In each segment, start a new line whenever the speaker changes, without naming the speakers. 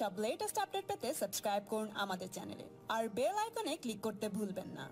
সব latest update পেতে subscribe করুন আমাদের চ্যানেলে আর বেল আইকনে ক্লিক করতে ভুলবেন না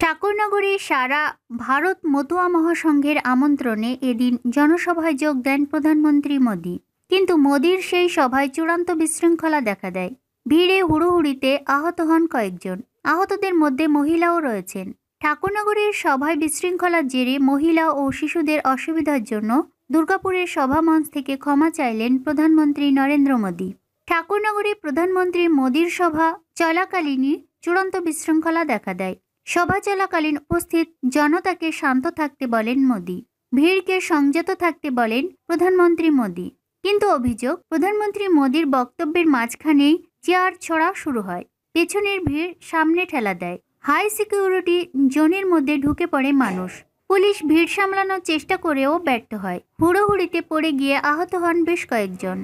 ঠাকুরনগরে সারা ভারত মতুয়া মহাসংঘের আমন্ত্রণে এদিন জনসভায় যোগ দেন প্রধানমন্ত্রী মোদি কিন্তু মোদির সেই সভায় চূড়ান্ত বিশৃঙ্খলা দেখা দেয় ভিড়ে হুড়োহুড়িতে আহত হন কয়েকজন আহতদের মধ্যে মহিলাও রয়েছেন ঠাকুরনগরের সভায় বিশৃঙ্খলার জেরে মহিলা ও শিশুদের অসুবিধার জন্য দুর্গাপুরের সভামঞ্চ থেকে ক্ষমা চাইলেন প্রধানমন্ত্রী নরেন্দ্র মোদী ঠাকুরনগরে প্রধানমন্ত্রী মোদীর সভা চলাকালীনই চূড়ান্ত বিশৃঙ্খলা দেখা দেয় সভা চলাকালীন উপস্থিত জনতাকে শান্ত থাকতে বলেন মোদী ভিড়কে সংযত থাকতে বলেন প্রধানমন্ত্রী মোদী কিন্তু অভিযোগ প্রধানমন্ত্রী মোদীর বক্তব্যের মাঝখানেই চেয়ার ছড়া শুরু হয় পেছনের ভিড় সামনে ঠেলা দেয় হাই সিকিউরিটি জোনের মধ্যে ঢুকে পড়ে মানুষ পুলিশ ভিড় সামলানোর চেষ্টা করেও ব্যর্থ হয় হুড়োহুড়িতে পড়ে গিয়ে আহত হন বেশ কয়েকজন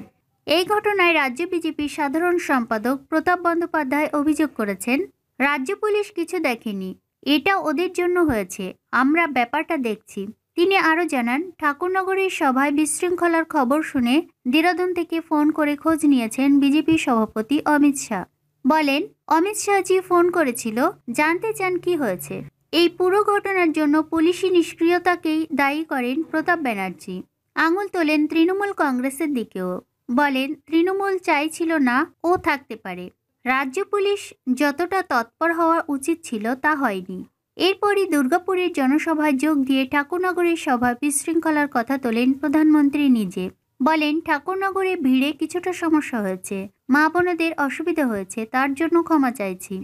এই ঘটনায় রাজ্য বিজেপির সাধারণ সম্পাদক প্রতাপ বন্দ্যোপাধ্যায় অভিযোগ করেছেন রাজ্য পুলিশ কিছু দেখেনি এটা ওদের জন্য হয়েছে আমরা ব্যাপারটা দেখছি তিনি আরও জানান ঠাকুরনগরের সভায় বিশৃঙ্খলার খবর শুনে দেরাদুন থেকে ফোন করে খোঁজ নিয়েছেন বিজেপি সভাপতি অমিত শাহ বলেন অমিত শাহজি ফোন করেছিল জানতে চান কি হয়েছে এই পুরো ঘটনার জন্য পুলিশি নিষ্ক্রিয়তাকেই দায়ী করেন প্রতাপ ব্যানার্জি আঙুল তোলেন তৃণমূল কংগ্রেসের দিকেও বলেন তৃণমূল চাইছিল না ও থাকতে পারে রাজ্য পুলিশ যতটা তৎপর হওয়া উচিত ছিল তা হয়নি এরপরই দুর্গাপুরের জনসভায় যোগ দিয়ে ঠাকুরনগরের সভায় বিশৃঙ্খলার কথা তোলেন প্রধানমন্ত্রী নিজে বলেন ঠাকুরনগরে ভিড়ে কিছুটা সমস্যা হয়েছে মা বোনদের অসুবিধা হয়েছে তার জন্য ক্ষমা চাইছি